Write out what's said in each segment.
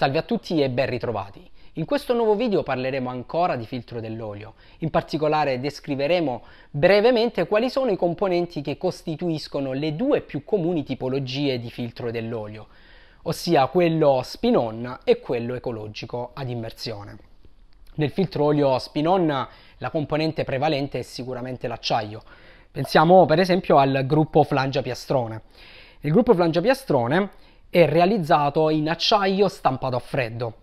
Salve a tutti e ben ritrovati! In questo nuovo video parleremo ancora di filtro dell'olio, in particolare descriveremo brevemente quali sono i componenti che costituiscono le due più comuni tipologie di filtro dell'olio, ossia quello spin-on e quello ecologico ad immersione. Nel filtro olio spin-on la componente prevalente è sicuramente l'acciaio, pensiamo per esempio al gruppo flangia piastrone. Il gruppo flangia piastrone è realizzato in acciaio stampato a freddo.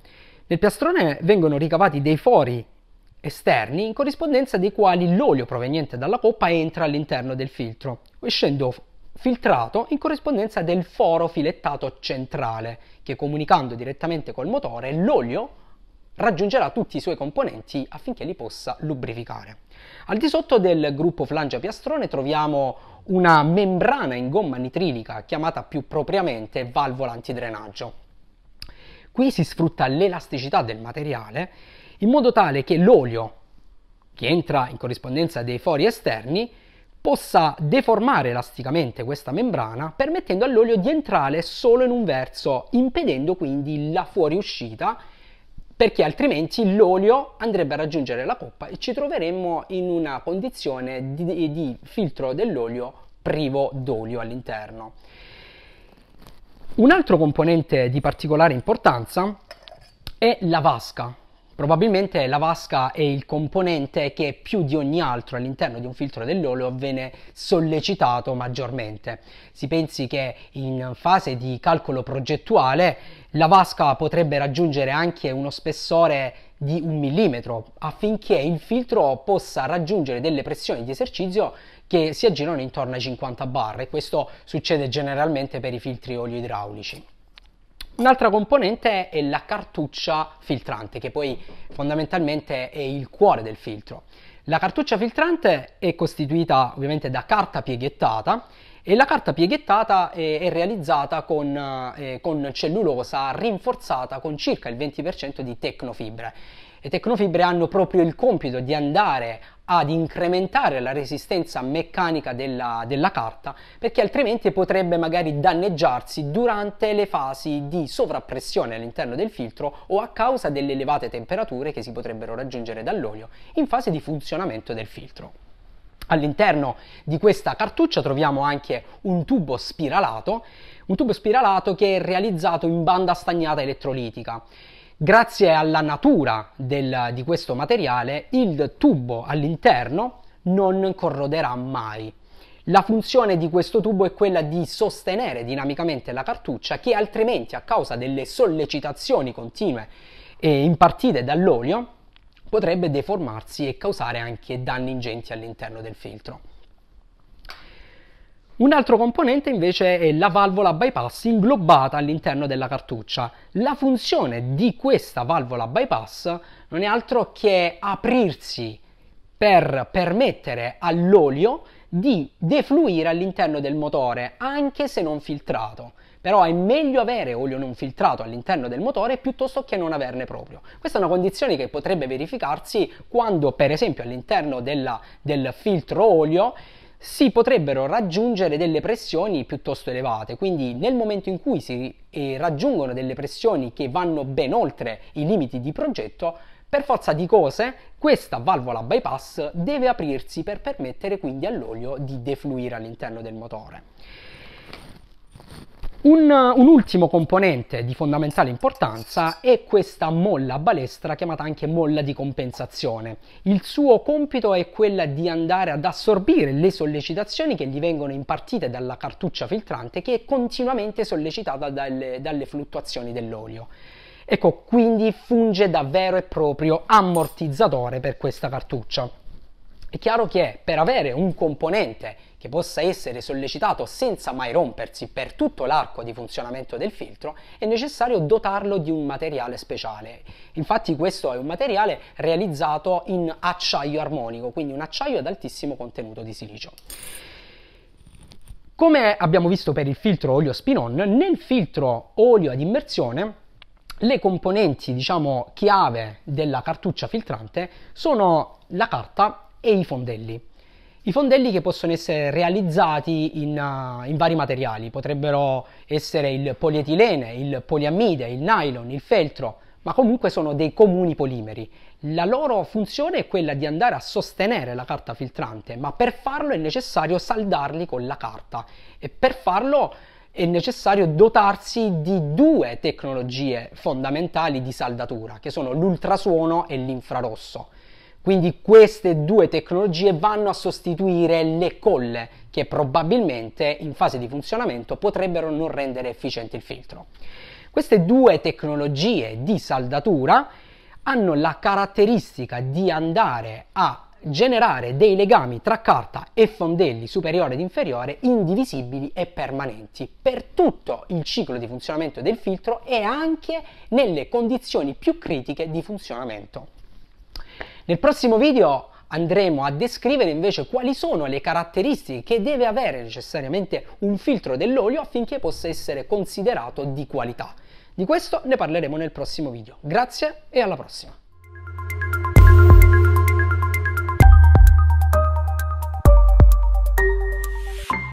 Nel piastrone vengono ricavati dei fori esterni in corrispondenza dei quali l'olio proveniente dalla coppa entra all'interno del filtro, uscendo filtrato in corrispondenza del foro filettato centrale, che comunicando direttamente col motore l'olio raggiungerà tutti i suoi componenti affinché li possa lubrificare. Al di sotto del gruppo flangia piastrone troviamo una membrana in gomma nitrilica chiamata più propriamente valvola antidrenaggio. Qui si sfrutta l'elasticità del materiale in modo tale che l'olio che entra in corrispondenza dei fori esterni possa deformare elasticamente questa membrana permettendo all'olio di entrare solo in un verso, impedendo quindi la fuoriuscita perché altrimenti l'olio andrebbe a raggiungere la coppa e ci troveremmo in una condizione di, di, di filtro dell'olio privo d'olio all'interno. Un altro componente di particolare importanza è la vasca. Probabilmente la vasca è il componente che più di ogni altro all'interno di un filtro dell'olio viene sollecitato maggiormente. Si pensi che in fase di calcolo progettuale la vasca potrebbe raggiungere anche uno spessore di un millimetro affinché il filtro possa raggiungere delle pressioni di esercizio che si aggirano intorno ai 50 bar e questo succede generalmente per i filtri olio idraulici. Un'altra componente è la cartuccia filtrante, che poi fondamentalmente è il cuore del filtro. La cartuccia filtrante è costituita ovviamente da carta pieghettata e la carta pieghettata è, è realizzata con, eh, con, cellulosa rinforzata con circa il 20% di tecnofibre. Le tecnofibre hanno proprio il compito di andare ad incrementare la resistenza meccanica della, della carta perché altrimenti potrebbe magari danneggiarsi durante le fasi di sovrappressione all'interno del filtro o a causa delle elevate temperature che si potrebbero raggiungere dall'olio in fase di funzionamento del filtro. All'interno di questa cartuccia troviamo anche un tubo spiralato, un tubo spiralato che è realizzato in banda stagnata elettrolitica. Grazie alla natura del, di questo materiale, il tubo all'interno non corroderà mai. La funzione di questo tubo è quella di sostenere dinamicamente la cartuccia che altrimenti a causa delle sollecitazioni continue eh, impartite dall'olio potrebbe deformarsi e causare anche danni ingenti all'interno del filtro. Un altro componente invece è la valvola bypass inglobata all'interno della cartuccia. La funzione di questa valvola bypass non è altro che aprirsi per permettere all'olio di defluire all'interno del motore anche se non filtrato. Però è meglio avere olio non filtrato all'interno del motore piuttosto che non averne proprio. Questa è una condizione che potrebbe verificarsi quando per esempio all'interno della, del filtro olio si potrebbero raggiungere delle pressioni piuttosto elevate, quindi nel momento in cui si eh, raggiungono delle pressioni che vanno ben oltre i limiti di progetto, per forza di cose questa valvola bypass deve aprirsi per permettere quindi all'olio di defluire all'interno del motore. Un, un, ultimo componente di fondamentale importanza è questa molla a balestra chiamata anche molla di compensazione. Il suo compito è quello di andare ad assorbire le sollecitazioni che gli vengono impartite dalla cartuccia filtrante che è continuamente sollecitata dalle, dalle fluttuazioni dell'olio. Ecco, quindi funge da vero e proprio ammortizzatore per questa cartuccia. È chiaro che per avere un componente che possa essere sollecitato senza mai rompersi per tutto l'arco di funzionamento del filtro è necessario dotarlo di un materiale speciale. Infatti questo è un materiale realizzato in acciaio armonico, quindi un acciaio ad altissimo contenuto di silicio. Come abbiamo visto per il filtro olio spin-on, nel filtro olio ad immersione le componenti, diciamo, chiave della cartuccia filtrante sono la carta e i fondelli. I fondelli che possono essere realizzati in, uh, in vari materiali, potrebbero essere il polietilene, il poliammide, il nylon, il feltro, ma comunque sono dei comuni polimeri. La loro funzione è quella di andare a sostenere la carta filtrante, ma per farlo è necessario saldarli con la carta e per farlo è necessario dotarsi di due tecnologie fondamentali di saldatura, che sono l'ultrasuono e l'infrarosso. Quindi queste due tecnologie vanno a sostituire le colle che probabilmente in fase di funzionamento potrebbero non rendere efficiente il filtro. Queste due tecnologie di saldatura hanno la caratteristica di andare a generare dei legami tra carta e fondelli superiore ed inferiore indivisibili e permanenti per tutto il ciclo di funzionamento del filtro e anche nelle condizioni più critiche di funzionamento. Nel prossimo video andremo a descrivere invece quali sono le caratteristiche che deve avere necessariamente un filtro dell'olio affinché possa essere considerato di qualità. Di questo ne parleremo nel prossimo video. Grazie e alla prossima!